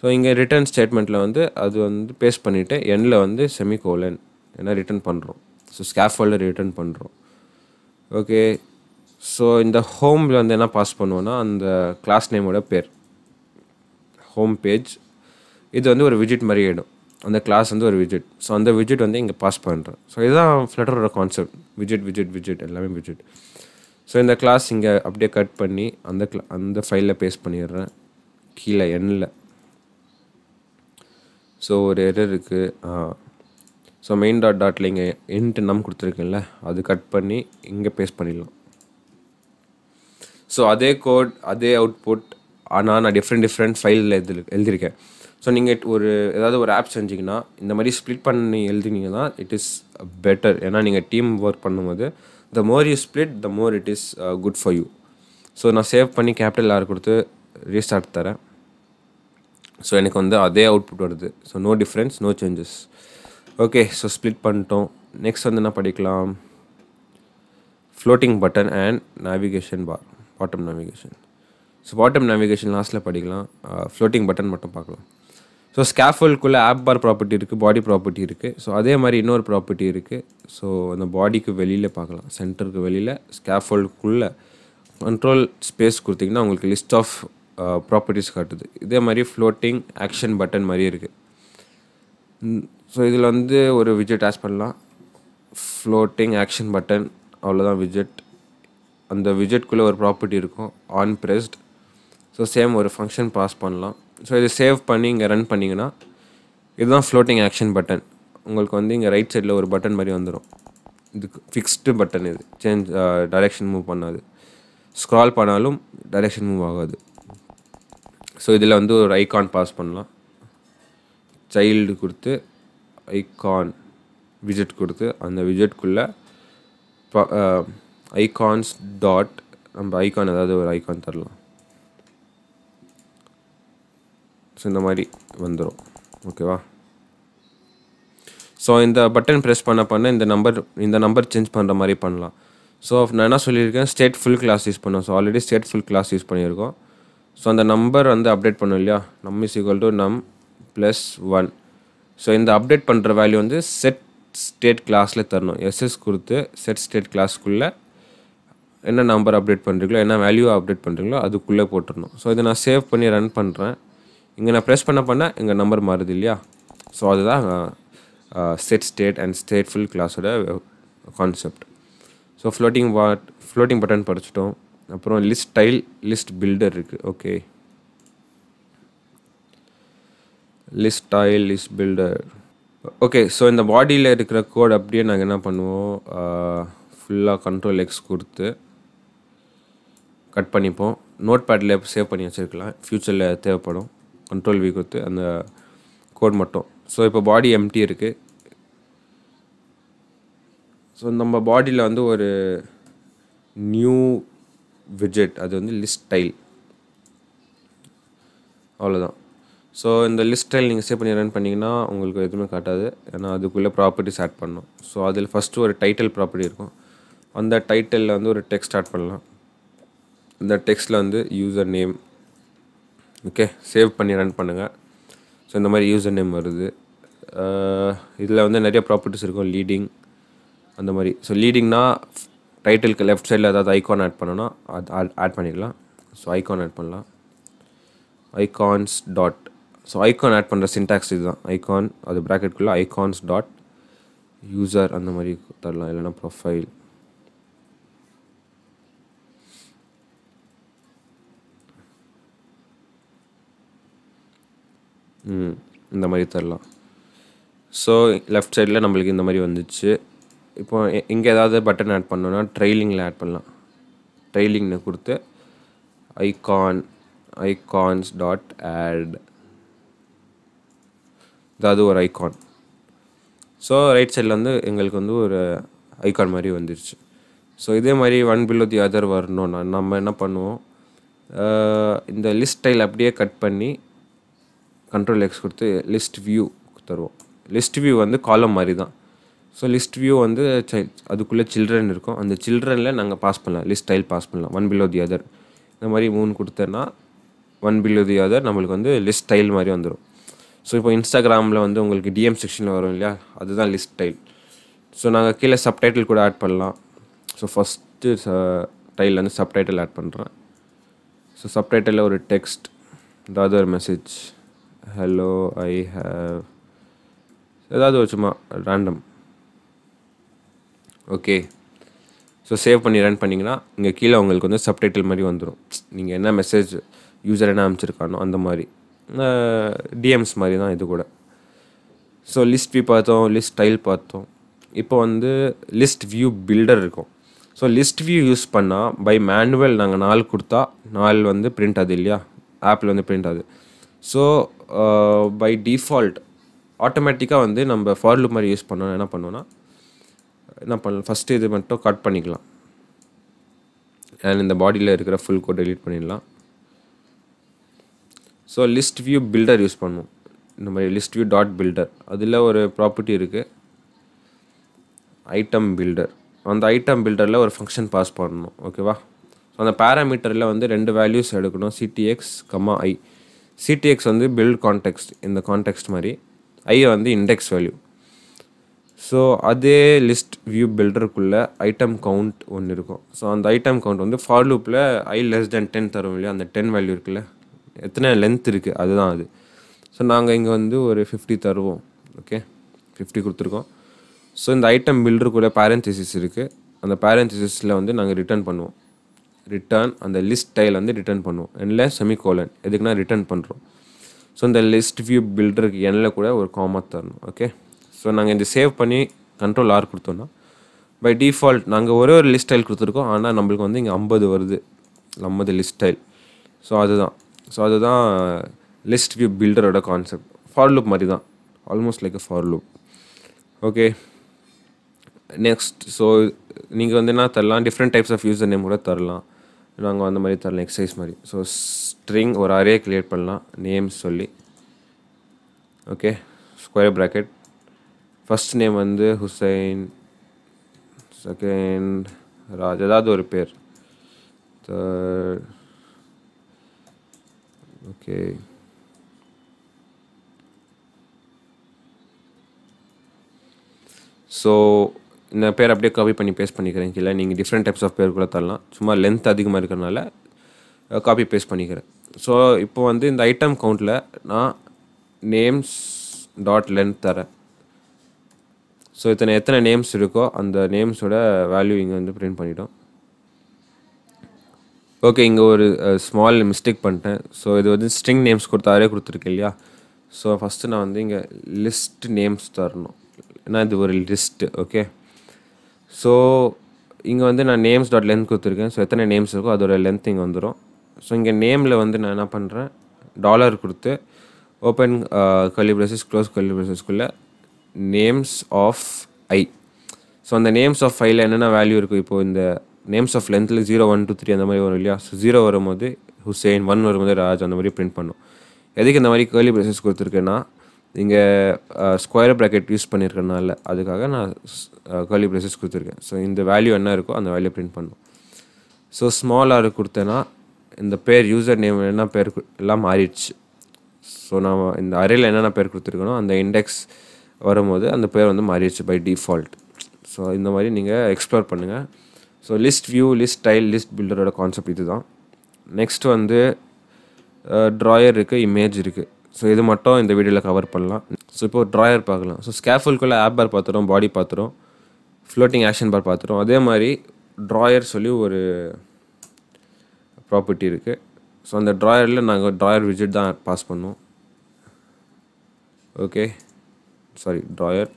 ஸோ இங்கே ரிட்டர்ன் ஸ்டேட்மெண்ட்டில் வந்து அது வந்து பேஸ்ட் பண்ணிவிட்டு எண்ணில் வந்து செமிகோலன் ஏன்னா ரிட்டர்ன் பண்ணுறோம் ஸோ ஸ்கேஃபோல்டு ரிட்டர்ன் பண்ணுறோம் ஓகே ஸோ இந்த ஹோமில் வந்து என்ன பாஸ் பண்ணுவோன்னா அந்த கிளாஸ் நேமோட பேர் ஹோம் பேஜ் இது வந்து ஒரு விஜிட் மாதிரி ஆகிடும் அந்த கிளாஸ் வந்து ஒரு விஜிட் ஸோ அந்த விஜிட் வந்து இங்கே பாஸ் பண்ணுறேன் ஸோ இதுதான் ஃப்ளட்டரோட கான்செப்ட் விஜிட் விஜிட் விஜிட் எல்லாமே விஜிட் ஸோ இந்த கிளாஸ் இங்கே அப்படியே கட் பண்ணி அந்த கிளா அந்த ஃபைலில் பேஸ்ட் பண்ணிடுறேன் கீழே எண்ணில் ஸோ ஒரு எரர் இருக்குது ஸோ மெயின் டாட் டாட்டில் இங்கே என்ட்டு நம் கொடுத்துருக்கேன்ல அது கட் பண்ணி இங்கே பேஸ்ட் பண்ணிடலாம் ஸோ அதே கோட் அதே அவுட்புட் ஆனால் நான் டிஃப்ரெண்ட் டிஃப்ரெண்ட் ஃபைலில் எழுதி எழுதியிருக்கேன் ஸோ நீங்கள் ஒரு ஏதாவது ஒரு ஆப் செஞ்சிங்கன்னா இந்த மாதிரி ஸ்ப்ளிட் பண்ணி எழுதினீங்கன்னா இட் இஸ் பெட்டர் ஏன்னா நீங்கள் டீம் ஒர்க் பண்ணும்போது the more you split the more it is good for you so நான் சேவ் பண்ணி கேபிட்டல் யார் கொடுத்து ரீஸ்டார்ட் தரேன் ஸோ எனக்கு வந்து அதே அவுட்புட் வருது so no difference no changes okay so split பண்ணிட்டோம் நெக்ஸ்ட் வந்து என்ன படிக்கலாம் floating button and navigation bar bottom navigation so bottom navigation லாஸ்ட்டில் படிக்கலாம் ஃப்ளோட்டிங் பட்டன் மட்டும் பார்க்கலாம் ஸோ ஸ்கேஃபல்குள்ளே ஆப் பார் ப்ராப்பர்ட்டி இருக்குது பாடி ப்ராப்பர்ட்டி இருக்குது ஸோ அதே மாதிரி இன்னொரு ப்ராப்பர்ட்டி இருக்குது ஸோ அந்த பாடிக்கு வெளியில் பார்க்கலாம் சென்டருக்கு வெளியில் ஸ்கேஃபல்டுக்குள்ளே கண்ட்ரோல் ஸ்பேஸ் கொடுத்திங்கன்னா உங்களுக்கு லிஸ்ட் ஆஃப் ப்ராப்பர்ட்டிஸ் காட்டுது இதே மாதிரி ஃப்ளோட்டிங் ஆக்ஷன் பட்டன் மாதிரி இருக்குது ஸோ இதில் வந்து ஒரு விஜெட் ஆஸ் பண்ணலாம் ஃப்ளோட்டிங் ஆக்ஷன் பட்டன் அவ்வளோதான் விஜெட் அந்த விஜெட்குள்ளே ஒரு ப்ராப்பர்ட்டி இருக்கும் ஆன் ப்ரெஸ்ட் ஸோ சேம் ஒரு ஃபங்க்ஷன் பாஸ் பண்ணலாம் ஸோ இது சேவ் பண்ணி இங்கே ரன் பண்ணிங்கன்னா இதுதான் ஃப்ளோட்டிங் ஆக்ஷன் பட்டன் உங்களுக்கு வந்து இங்கே ரைட் சைடில் ஒரு பட்டன் மாதிரி வந்துடும் இது ஃபிக்ஸ்டு பட்டன் இது சேஞ்ச் டைரெக்ஷன் மூவ் பண்ணாது ஸ்க்ரால் பண்ணாலும் டைரெக்ஷன் மூவ் ஆகாது ஸோ இதில் வந்து ஒரு ஐகான் பாஸ் பண்ணலாம் சைல்டு கொடுத்து ஐகான் விஜெட் கொடுத்து அந்த விஜெட்குள்ளே ஐகான்ஸ் டாட் நம்ம ஐகான் ஏதாவது ஒரு ஐகான் தரலாம் ஸோ இந்த மாதிரி வந்துடும் ஓகேவா ஸோ இந்த பட்டன் ப்ரெஸ் பண்ண பண்ண இந்த நம்பர் இந்த நம்பர் சேஞ்ச் பண்ணுற மாதிரி பண்ணலாம் ஸோ நான் என்ன சொல்லியிருக்கேன் ஸ்டேட் ஃபுல் கிளாஸ் யூஸ் பண்ணோம் so already state full class use பண்ணியிருக்கோம் ஸோ அந்த நம்பர் வந்து அப்டேட் பண்ணும் இல்லையா num is equal to num plus one so இந்த அப்டேட் பண்ணுற வேல்யூ வந்து செட் ஸ்டேட் கிளாஸில் தரணும் எஸ்எஸ் கொடுத்து செட் ஸ்டேட் கிளாஸ்க்குள்ளே என்ன நம்பர் அப்டேட் பண்ணுறீங்களோ என்ன வேல்யூ அப்டேட் பண்ணுறீங்களோ அதுக்குள்ளே போட்டுடணும் ஸோ இதை நான் சேவ் பண்ணி ரன் பண்ணுறேன் இங்கே நான் ப்ரெஸ் பண்ண பண்ண எங்கள் நம்பர் மாறுது இல்லையா ஸோ அதுதான் செட் ஸ்டேட் அண்ட் ஸ்டேட்ஃபுல் கிளாஸோட concept so floating what floating button படிச்சிட்டோம் அப்புறம் லிஸ்ட் டைல் லிஸ்ட் பில்டர் இருக்குது okay list style list builder okay so இந்த பாடியில் இருக்கிற கோட் அப்படியே நாங்கள் என்ன பண்ணுவோம் ஃபுல்லாக கண்ட்ரோல் எக்ஸ் கொடுத்து கட் பண்ணிப்போம் நோட் பேடில் சேவ் பண்ணி வச்சுருக்கலாம் ஃப்யூச்சரில் தேவைப்படும் கண்ட்ரோல் வி கொடுத்து அந்த கோட் மட்டும் ஸோ இப்போ பாடி எம்டி இருக்குது ஸோ நம்ம பாடியில் வந்து ஒரு நியூ விஜெட் அது வந்து லிஸ்ட் டைல் அவ்வளோதான் ஸோ இந்த லிஸ்ட் டைல் நீங்கள் சேவ் பண்ணி ரன் பண்ணிங்கன்னா உங்களுக்கு எதுவுமே காட்டாது ஏன்னா அதுக்குள்ளே ப்ராப்பர்ட்டிஸ் ஆட் பண்ணணும் ஸோ அதில் ஃபஸ்ட்டு ஒரு டைட்டில் ப்ராப்பர்ட்டி இருக்கும் அந்த டைட்டிலில் வந்து ஒரு டெக்ஸ்ட் ஆட் பண்ணலாம் இந்த டெக்ஸ்ட்டில் வந்து யூசர் நேம் ஓகே சேவ் பண்ணி ரன் பண்ணுங்கள் ஸோ இந்த மாதிரி யூசர் நேம் வருது இதில் வந்து நிறைய ப்ராப்பர்ட்டிஸ் இருக்கும் லீடிங் அந்த மாதிரி ஸோ லீடிங்னா டைட்டிலுக்கு லெஃப்ட் சைடில் ஏதாவது ஐகான் ஆட் பண்ணோன்னா அது ஆட் பண்ணிக்கலாம் ஸோ ஐகான் ஆட் பண்ணலாம் icons dot so icon add பண்ணுற சின்டாக்ஸ் இதுதான் ஐகான் அது ப்ராக்கெட்குள்ளே ஐகான்ஸ் டாட் யூசர் அந்த மாதிரி தரலாம் இல்லைனா ப்ரொஃபைல் இந்த மாதிரி தரலாம் ஸோ லெஃப்ட் சைடில் நம்மளுக்கு இந்த மாதிரி வந்துச்சு இப்போ இங்கே ஏதாவது பட்டன் ஆட் பண்ணோன்னா ட்ரைலிங்கில் ஆட் பண்ணலாம் ட்ரெயிலிங்னு கொடுத்து ஐகான் ஐகான்ஸ் டாட் ஆட் இதாவது ஒரு ஐகான் ஸோ ரைட் சைடில் வந்து எங்களுக்கு வந்து ஒரு ஐகான் மாதிரி வந்துருச்சு ஸோ இதே மாதிரி ஒன் பிலோ தி அதர் வரணும்னா நம்ம என்ன பண்ணுவோம் இந்த லிஸ்ட் ஸ்டைல் அப்படியே கட் பண்ணி கண்ட்ரோல் எக்ஸ் கொடுத்து லிஸ்ட் வியூ தருவோம் லிஸ்ட் வியூ வந்து காலம் மாதிரி தான் ஸோ லிஸ்ட் வியூ வந்து சை அதுக்குள்ளே சில்ட்ரன் இருக்கும் அந்த சில்ட்ரனில் நாங்கள் பாஸ் பண்ணலாம் லிஸ்ட் ஸ்டைல் பாஸ் பண்ணலாம் ஒன் பிலோ தி அதர் இந்த மாதிரி மூணு கொடுத்தேன்னா ஒன் பிலோ தி அதர் நம்மளுக்கு வந்து லிஸ்ட் ஸ்டைல் மாதிரி வந்துடும் ஸோ இப்போ இன்ஸ்டாகிராமில் வந்து உங்களுக்கு டிஎம் செக்ஷனில் வரும் இல்லையா அதுதான் லிஸ்ட் ஸ்டைல் ஸோ நாங்கள் கீழே சப்டைட்டில் கூட ஆட் பண்ணலாம் ஸோ ஃபஸ்ட்டு ச டைல் வந்து சப்டைட்டில் ஆட் பண்ணுறேன் ஸோ சப்டைட்டில் ஒரு டெக்ஸ்ட் ஏதாவது ஒரு மெசேஜ் ஹலோ ஐ ஹாவ் ஏதாவது வச்சுமா சும்மா ரேண்டம் ஓகே ஸோ சேவ் பண்ணி ரன் பண்ணிங்கன்னா இங்கே கீழே உங்களுக்கு வந்து சப்டைட்டில் மாதிரி வந்துடும் நீங்கள் என்ன மெசேஜ் யூசர் என்ன அனுப்பிச்சிருக்கானோ அந்த மாதிரி டிஎம்ஸ் மாதிரி தான் இது கூட ஸோ லிஸ்ட் வியூ பார்த்தோம் லிஸ்ட் ஸ்டைல் பார்த்தோம் இப்போ வந்து லிஸ்ட் வியூ பில்டர் இருக்கும் ஸோ லிஸ்ட் வியூ யூஸ் பண்ணால் பை மேனுவல் நாங்கள் நாள் கொடுத்தா நாள் வந்து பிரிண்ட் ஆகுது இல்லையா ஆப்பில் வந்து பிரிண்ட் ஆகுது ஸோ பை டிஃபால்ட் ஆட்டோமேட்டிக்காக வந்து நம்ம ஃபார் லூப் மாதிரி யூஸ் பண்ணணும் என்ன பண்ணோன்னா என்ன பண்ணலாம் ஃபஸ்ட்டு இது மட்டும் கட் பண்ணிக்கலாம் அண்ட் இந்த பாடியில் இருக்கிற ஃபுல் கோட் டெலீட் பண்ணிடலாம் so list view builder use பண்ணும் இந்த மாதிரி லிஸ்ட் வியூ டாட் பில்டர் அதில் ஒரு ப்ராப்பர்ட்டி இருக்குது ஐட்டம் பில்டர் அந்த ஐட்டம் பில்டரில் ஒரு ஃபங்க்ஷன் பாஸ் பண்ணணும் ஓகேவா ஸோ அந்த பேராமீட்டரில் வந்து ரெண்டு வேல்யூஸ் எடுக்கணும் சிடிஎக்ஸ் கம்மா ஐ சிடிஎக்ஸ் வந்து பில்ட் கான்டெக்ட் இந்த கான்டெக்ட் மாதிரி ஐயை வந்து இண்டெக்ஸ் வேல்யூ ஸோ அதே லிஸ்ட் வியூ பில்டருக்குள்ளே ஐட்டம் கவுண்ட் ஒன்று இருக்கும் ஸோ அந்த ஐட்டம் கவுண்ட் வந்து ஃபார் லூப்பில் ஐ லெஸ் தேன் டென் தரும் இல்லையா அந்த டென் வேல்யூ இருக்குல்ல எத்தனை லென்த் இருக்குது அதுதான் அது ஸோ நாங்கள் இங்கே வந்து ஒரு ஃபிஃப்டி தருவோம் ஓகே ஃபிஃப்டி கொடுத்துருக்கோம் ஸோ இந்த ஐட்டம் பில்டருக்குள்ளே பேரன்திசிஸ் இருக்குது அந்த பேரன்திசிஸில் வந்து நாங்கள் ரிட்டர்ன் பண்ணுவோம் ரிட்டர்ன் அந்த லிஸ்ட் டைல் வந்து ரிட்டர்ன் பண்ணுவோம் செமி கோலன் எதுக்குன்னா ரிட்டர்ன் பண்ணுறோம் ஸோ இந்த லிஸ்ட் வியூ பில்டருக்கு எண்ணில் கூட ஒரு காமா தரணும் ஓகே ஸோ நாங்கள் இந்த சேவ் பண்ணி கண்ட்ரோல் ஆர் கொடுத்தோன்னா பை டிஃபால்ட் நாங்கள் ஒரே ஒரு லிஸ்ட் டைல் கொடுத்துருக்கோம் ஆனால் நம்மளுக்கு வந்து இங்கே ஐம்பது வருது ஐம்பது லிஸ்ட் டைல் ஸோ அதுதான் ஸோ அதுதான் லிஸ்ட் வியூ பில்டரோட கான்செப்ட் ஃபார் லூப் மாதிரி தான் almost like for loop okay next so நீங்கள் வந்து என்ன தரலாம் different types of user name கூட தரலாம் நாங்கள் அந்த மாதிரி தரலாம் எக்ஸசைஸ் மாதிரி ஸோ ஸ்ட்ரிங் ஒரு அரே க்ரியேட் பண்ணலாம் நேம்ஸ் சொல்லி okay square bracket first name வந்து ஹுசைன் செகண்ட் ராஜ் ஏதாவது ஒரு பேர் தேர்ட் ஓகே ஸோ இந்த பேர் அப்படியே காப்பி பண்ணி பேஸ்ட் பண்ணிக்கிறேன் கீழே நீங்கள் டிஃப்ரெண்ட் டைப்ஸ் ஆஃப் பேர் கூட தரலாம் சும்மா லென்த் அதிகமாக இருக்கிறனால காப்பி பேஸ்ட் பண்ணிக்கிறேன் ஸோ இப்போ வந்து இந்த ஐட்டம் கவுண்ட்டில் நான் நேம்ஸ் டாட் லென்த் தரேன் ஸோ இத்தனை எத்தனை நேம்ஸ் இருக்கோ அந்த நேம்ஸோட வேல்யூ இங்கே வந்து பிரிண்ட் பண்ணிவிடும் ஓகே இங்கே ஒரு ஸ்மால் மிஸ்டேக் பண்ணிட்டேன் ஸோ இது வந்து ஸ்ட்ரிங் நேம்ஸ் கொடுத்தாரே கொடுத்துருக்கு இல்லையா ஸோ ஃபஸ்ட்டு நான் வந்து இங்கே லிஸ்ட் நேம்ஸ் தரணும் ஏன்னா இது ஒரு லிஸ்ட்டு ஓகே ஸோ இங்கே வந்து நான் நேம்ஸ் டாட் லென்த் கொடுத்துருக்கேன் ஸோ எத்தனை நேம்ஸ் இருக்கோ அதோட லென்த் இங்கே வந்துடும் ஸோ இங்கே நேமில் வந்து நான் என்ன பண்ணுறேன் டாலர் கொடுத்து ஓப்பன் கலிபிரசஸ் க்ளோஸ் கலிபிரசஸ்க்குள்ளே நேம்ஸ் ஆஃப் ஐ ஸோ அந்த நேம்ஸ் ஆஃப் ஐயில் என்னென்ன வேல்யூ இருக்கும் இப்போது இந்த நேம்ஸ் ஆஃப் லென்த்தில் ஜீரோ ஒன் டூ த்ரீ அந்த மாதிரி வரும் இல்லையா ஸோ ஜீரோ வரும்போது ஹுசேன் ஒன் வரும்போது ராஜ் அந்த மாதிரி பிரிண்ட் பண்ணும் எதுக்கு இந்த மாதிரி கேர்லி ப்ரெசஸ் கொடுத்துருக்கேன்னா இங்கே ஸ்கொயர் ப்ராக்கெட் யூஸ் பண்ணியிருக்கனால அதுக்காக நான் கேர்லி ப்ரைஸஸ் கொடுத்துருக்கேன் ஸோ இந்த வேல்யூ என்ன இருக்கோ அந்த வேல்யூ ப்ரிண்ட் பண்ணும் ஸோ ஸ்மால் ஆர் கொடுத்தேன்னா இந்த பேர் யூசர் நேம் என்ன பேர் எல்லாம் மாறிடுச்சு ஸோ நான் இந்த அறையில் என்னென்ன பேர் கொடுத்துருக்கணும் அந்த இண்டெக்ஸ் வரும்போது அந்த பேர் வந்து மாறிடுச்சு பை டிஃபால்ட் ஸோ இந்த மாதிரி நீங்கள் எக்ஸ்ப்ளோர் பண்ணுங்கள் so list view list style list பில்டரோட கான்செப்ட் இது தான் நெக்ஸ்ட் வந்து ட்ராயர் இருக்குது இமேஜ் இருக்குது ஸோ இது மட்டும் இந்த வீடியோவில் கவர் பண்ணலாம் ஸோ இப்போ ட்ராயர் பார்க்கலாம் ஸோ ஸ்கேஃபுல்குள்ளே ஆப் பார் பார்த்துரும் பாடி பார்த்துரும் ஃப்ளோட்டிங் ஆக்ஷன் பார் பார்த்துரும் அதே மாதிரி ட்ராயர் சொல்லி ஒரு ப்ராப்பர்ட்டி இருக்குது ஸோ அந்த ட்ராயரில் நாங்கள் ட்ராயர் விஜிட் தான் பாஸ் பண்ணோம் ஓகே சாரி ட்ராயர்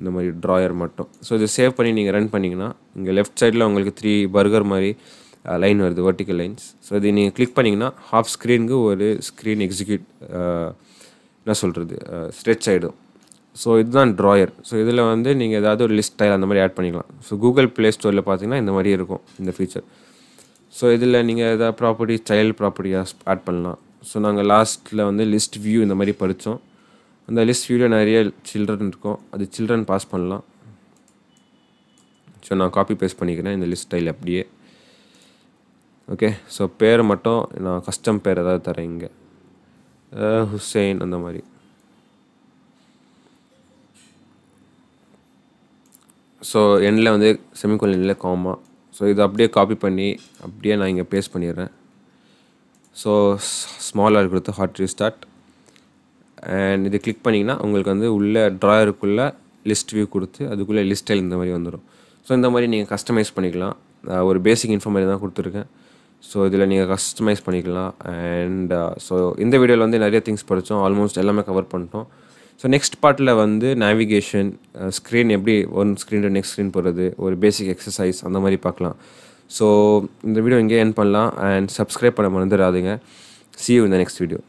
இந்த மாதிரி ட்ராயர் மட்டும் ஸோ இதை சேவ் பண்ணி நீங்கள் ரன் பண்ணிங்கன்னா இங்கே லெஃப்ட் சைடில் உங்களுக்கு த்ரீ பர்கர் மாதிரி லைன் uh, வருது வெர்டிக்கல் லைன்ஸ் ஸோ இதை நீங்கள் கிளிக் பண்ணிங்கன்னா ஹாஃப் ஸ்க்ரீனுக்கு ஒரு ஸ்க்ரீன் எக்ஸிக்யூட் uh, என்ன சொல்கிறது ஸ்ட்ரெச் uh, ஆகிடும் ஸோ இதுதான் ட்ராயர் ஸோ இதில் வந்து நீங்கள் ஏதாவது ஒரு லிஸ்ட் ஸ்டைல் அந்த மாதிரி ஆட் பண்ணிக்கலாம் ஸோ கூகுள் ப்ளே ஸ்டோரில் பார்த்தீங்கன்னா இந்த மாதிரி இருக்கும் இந்த ஃபீச்சர் ஸோ இதில் நீங்கள் எதாவது ப்ராப்பர்ட்டி ஸ்டைல் ப்ராப்பர்ட்டியாக ஆட் பண்ணலாம் ஸோ நாங்கள் லாஸ்ட்டில் வந்து லிஸ்ட் வியூ இந்த மாதிரி படித்தோம் அந்த லிஸ்ட் வியூவில் நிறைய சில்ட்ரன் இருக்கும் அது சில்ட்ரன் பாஸ் பண்ணலாம் ஸோ நான் காப்பி பேஸ்ட் பண்ணிக்கிறேன் இந்த லிஸ்ட் ஸ்டைல் அப்படியே ஓகே ஸோ பேர் மட்டும் நான் கஸ்டம் பேர் ஏதாவது தரேன் இங்கே ஹுசைன் அந்த மாதிரி ஸோ எண்டில் வந்து செமிகோல் எண்ணில் காமா ஸோ இதை அப்படியே காப்பி பண்ணி அப்படியே நான் இங்கே பேஸ்ட் பண்ணிடுறேன் ஸோ ஸ்மால் ஆர் கொடுத்து ஹாட் ஸ்டார்ட் அண்ட் இது கிளிக் பண்ணிங்கன்னா உங்களுக்கு வந்து உள்ளே ட்ராயருக்குள்ளே லிஸ்ட் வியூ கொடுத்து அதுக்குள்ளே லிஸ்டைல் இந்த மாதிரி வந்துடும் ஸோ இந்த மாதிரி நீங்கள் கஸ்டமைஸ் பண்ணிக்கலாம் ஒரு பேசிக் இன்ஃபர்மேஷன் தான் கொடுத்துருக்கேன் ஸோ இதில் நீங்கள் கஸ்டமைஸ் பண்ணிக்கலாம் அண்ட் ஸோ uh, இந்த வீடியோவில் வந்து நிறைய திங்ஸ் படித்தோம் ஆல்மோஸ்ட் எல்லாமே கவர் பண்ணிட்டோம் ஸோ நெக்ஸ்ட் பார்ட்டில் வந்து நேவிகேஷன் ஸ்க்ரீன் uh, எப்படி one screen to next screen போகிறது ஒரு பேசிக் எக்ஸசைஸ் அந்த மாதிரி பார்க்கலாம் ஸோ இந்த வீடியோ இங்கே என் பண்ணலாம் அண்ட் சப்ஸ்கிரைப் பண்ண மறந்துடாதீங்க சி யூ இந்த நெக்ஸ்ட் வீடியோ